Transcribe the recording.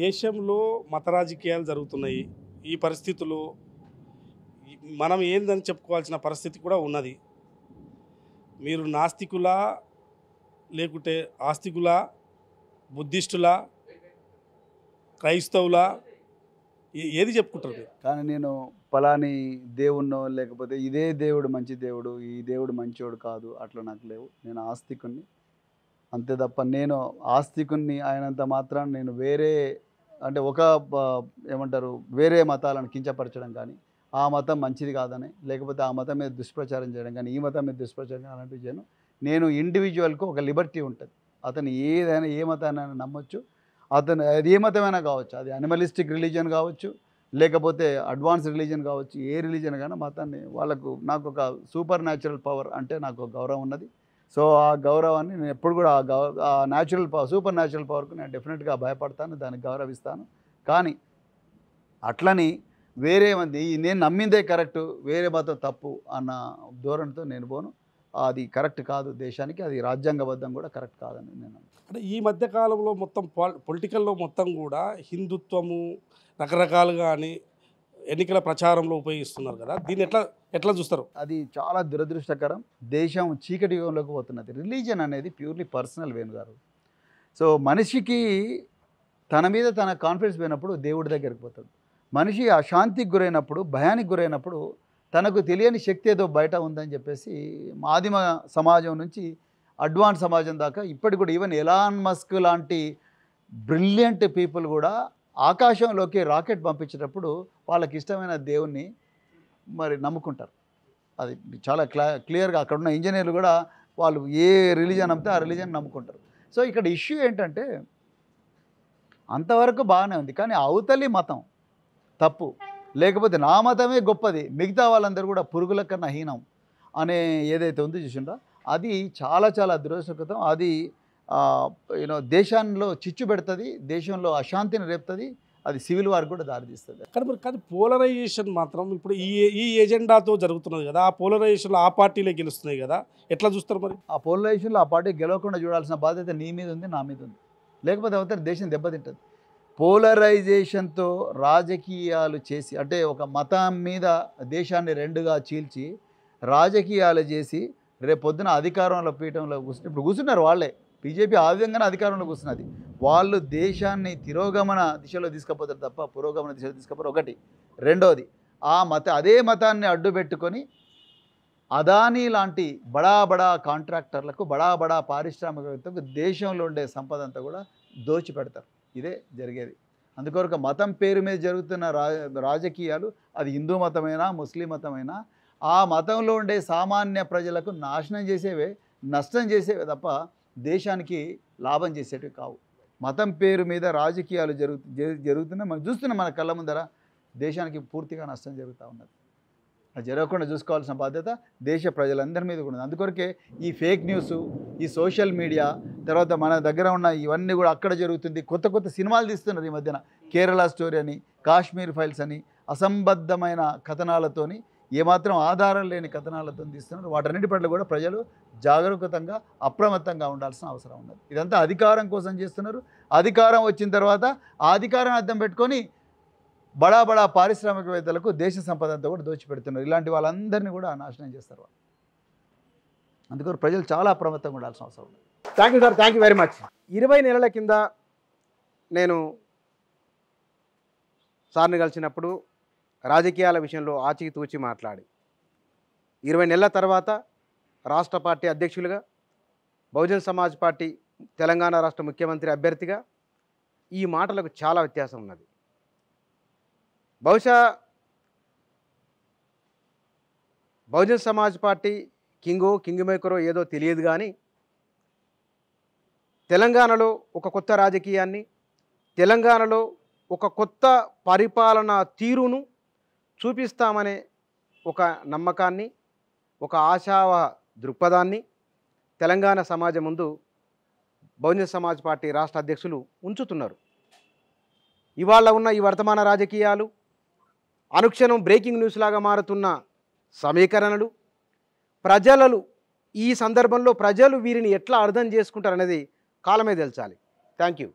దేశంలో మత రాజకీయాలు జరుగుతున్నాయి ఈ పరిస్థితులు మనం ఏందని చెప్పుకోవాల్సిన పరిస్థితి కూడా ఉన్నది మీరు నాస్తికులా లేకుంటే ఆస్తికులా బుద్ధిస్టులా క్రైస్తవులా ఏది చెప్పుకుంటారు కానీ నేను పలాని దేవుణ్ణో లేకపోతే ఇదే దేవుడు మంచి దేవుడు ఈ దేవుడు మంచివాడు కాదు అట్లా నాకు లేవు నేను ఆస్తికుని అంతే తప్ప నేను ఆస్తికుని ఆయనంత మాత్రం నేను వేరే అంటే ఒక ఏమంటారు వేరే మతాలను కించపరచడం కానీ ఆ మతం మంచిది కాదని లేకపోతే ఆ మతం మీద దుష్ప్రచారం చేయడం కానీ ఈ మతం మీద దుష్ప్రచారం అలాంటివి చేయను నేను ఇండివిజువల్కు ఒక లిబర్టీ ఉంటుంది అతను ఏదైనా ఏ మతాన్ని నమ్మొచ్చు అతను అది ఏ మతమైనా కావచ్చు అది అనిమలిస్టిక్ రిలీజియన్ కావచ్చు లేకపోతే అడ్వాన్స్ రిలీజియన్ కావచ్చు ఏ రిలీజియన్ కానీ మతాన్ని వాళ్ళకు నాకు ఒక సూపర్ న్యాచురల్ పవర్ అంటే నాకు గౌరవం ఉన్నది సో ఆ గౌరవాన్ని నేను ఎప్పుడు కూడా ఆ గౌ ఆ న్యాచురల్ పవర్ సూపర్ న్యాచురల్ పవర్కు నేను డెఫినెట్గా భయపడతాను దానికి గౌరవిస్తాను కానీ అట్లని వేరే మంది నేను నమ్మిందే కరెక్ట్ వేరే మతం తప్పు అన్న ధోరణితో నేను పోను అది కరెక్ట్ కాదు దేశానికి అది రాజ్యాంగబద్ధం కూడా కరెక్ట్ కాదని నేను అంటే ఈ మధ్య కాలంలో మొత్తం పొలిటికల్లో మొత్తం కూడా హిందుత్వము రకరకాలుగా అని ఎన్నికల ప్రచారంలో ఉపయోగిస్తున్నారు కదా దీన్ని ఎట్లా ఎట్లా చూస్తారు అది చాలా దురదృష్టకరం దేశం చీకటి యుగంలోకి పోతున్నది రిలీజన్ అనేది ప్యూర్లీ పర్సనల్ వేణుగారు గారు సో మనిషికి తన మీద తన కాన్ఫిడెన్స్ పోయినప్పుడు దేవుడి దగ్గరికి పోతాడు మనిషి అశాంతికి గురైనప్పుడు భయానికి గురైనప్పుడు తనకు తెలియని శక్తి ఏదో బయట ఉందని చెప్పేసి మాదిమ సమాజం నుంచి అడ్వాన్స్ సమాజం దాకా ఇప్పటికి కూడా ఈవెన్ ఎలాన్ మస్క్ లాంటి బ్రిలియంట్ పీపుల్ కూడా ఆకాశంలోకి రాకెట్ పంపించేటప్పుడు వాళ్ళకి ఇష్టమైన దేవుణ్ణి మరి నమ్ముకుంటారు అది చాలా క్లా క్లియర్గా అక్కడ ఉన్న ఇంజనీర్లు కూడా వాళ్ళు ఏ రిలీజన్ నమ్మితే ఆ రిలీజన్ నమ్ముకుంటారు సో ఇక్కడ ఇష్యూ ఏంటంటే అంతవరకు బాగానే ఉంది కానీ అవతలి మతం తప్పు లేకపోతే నా మతమే గొప్పది మిగతా వాళ్ళందరూ కూడా పురుగుల కన్నా హీనం అనే ఏదైతే ఉందో చూసిండ్రా అది చాలా చాలా దురదృష్టకృతం అది యూనో దేశాల్లో చిచ్చు పెడుతుంది దేశంలో అశాంతిని రేపుతుంది అది సివిల్ వార్ కూడా దారితీస్తుంది కానీ మరి కానీ పోలరైజేషన్ మాత్రం ఇప్పుడు ఈ ఈ ఎజెండాతో జరుగుతున్నది కదా ఆ పోలరైజేషన్లో ఆ పార్టీలే గెలుస్తున్నాయి కదా ఎట్లా చూస్తారు మరి ఆ పోలరైజేషన్లో ఆ పార్టీ గెలవకుండా చూడాల్సిన బాధ్యత నీ మీద ఉంది నా మీద ఉంది లేకపోతే అవతల దేశం దెబ్బతింటుంది పోలరైజేషన్తో రాజకీయాలు చేసి అంటే ఒక మతం మీద దేశాన్ని రెండుగా చీల్చి రాజకీయాలు చేసి రేపొద్దున అధికారంలో పీఠంలో కూర్చుని ఇప్పుడు కూర్చున్నారు వాళ్ళే బీజేపీ ఆ విధంగానే అధికారంలోకి వస్తున్నది వాళ్ళు దేశాన్ని తిరోగమన దిశలో తీసుకుపోతారు తప్ప పురోగమన దిశలో తీసుకుపోరు ఒకటి రెండవది ఆ మత అదే మతాన్ని అడ్డు పెట్టుకొని అదానీ లాంటి బడా బడా కాంట్రాక్టర్లకు బడా బడా దేశంలో ఉండే సంపద అంతా కూడా దోచిపెడతారు ఇదే జరిగేది అందుకొరకు మతం పేరు మీద జరుగుతున్న రాజకీయాలు అది హిందూ మతమైనా ముస్లిం మతమైనా ఆ మతంలో ఉండే సామాన్య ప్రజలకు నాశనం చేసేవే నష్టం చేసేవే తప్ప దేశానికి లాభం చేసేటివి కావు మతం పేరు మీద రాజకీయాలు జరుగు జరుగుతున్నా మనం చూస్తున్నాం మన కళ్ళ ముందర దేశానికి పూర్తిగా నష్టం జరుగుతూ ఉన్నది అది జరగకుండా చూసుకోవాల్సిన బాధ్యత దేశ ప్రజలందరి మీద కూడా అందుకొరకే ఈ ఫేక్ న్యూస్ ఈ సోషల్ మీడియా తర్వాత మన దగ్గర ఉన్న ఇవన్నీ కూడా అక్కడ జరుగుతుంది కొత్త కొత్త సినిమాలు తీస్తున్నారు ఈ మధ్యన కేరళ స్టోరీ అని కాశ్మీర్ ఫైల్స్ అని అసంబద్ధమైన కథనాలతోని ఏమాత్రం ఆధారం లేని కథనాలతో తీస్తున్నారు వాటన్నిటి పట్ల కూడా ప్రజలు జాగరూకతంగా అప్రమత్తంగా ఉండాల్సిన అవసరం ఉన్నది ఇదంతా అధికారం కోసం చేస్తున్నారు అధికారం వచ్చిన తర్వాత ఆ అధికారం అర్థం పెట్టుకొని బడా బడా పారిశ్రామికవేత్తలకు దేశ సంపద అంతా కూడా దోచిపెడుతున్నారు ఇలాంటి వాళ్ళందరినీ కూడా నాశనం చేస్తారు అందుకని ప్రజలు చాలా అప్రమత్తంగా ఉండాల్సిన అవసరం ఉంది thank you sir thank you very much ఇరవై నెలల కింద నేను సార్ని కలిసినప్పుడు రాజకీయాల విషయంలో ఆచితూచి మాట్లాడి ఇరవై నెలల తర్వాత రాష్ట్ర పార్టీ అధ్యక్షులుగా బహుజన్ సమాజ్ పార్టీ తెలంగాణ రాష్ట్ర ముఖ్యమంత్రి అభ్యర్థిగా ఈ మాటలకు చాలా వ్యత్యాసం ఉన్నది బహుశా బహుజన్ సమాజ్ పార్టీ కింగో కింగ్ మేకరో ఏదో తెలియదు కానీ తెలంగాణలో ఒక కొత్త రాజకీయాన్ని తెలంగాణలో ఒక కొత్త పరిపాలనా తీరును చూపిస్తామనే ఒక నమ్మకాన్ని ఒక ఆశావ దృక్పథాన్ని తెలంగాణ సమాజం ముందు బహుజన సమాజ్ పార్టీ రాష్ట్ర అధ్యక్షులు ఉంచుతున్నారు ఇవాళ ఉన్న ఈ వర్తమాన రాజకీయాలు అనుక్షణం బ్రేకింగ్ న్యూస్ లాగా మారుతున్న సమీకరణలు ప్రజలలు ఈ సందర్భంలో ప్రజలు వీరిని ఎట్లా అర్థం చేసుకుంటారనేది కాలమే తెలిసాలి థ్యాంక్ యూ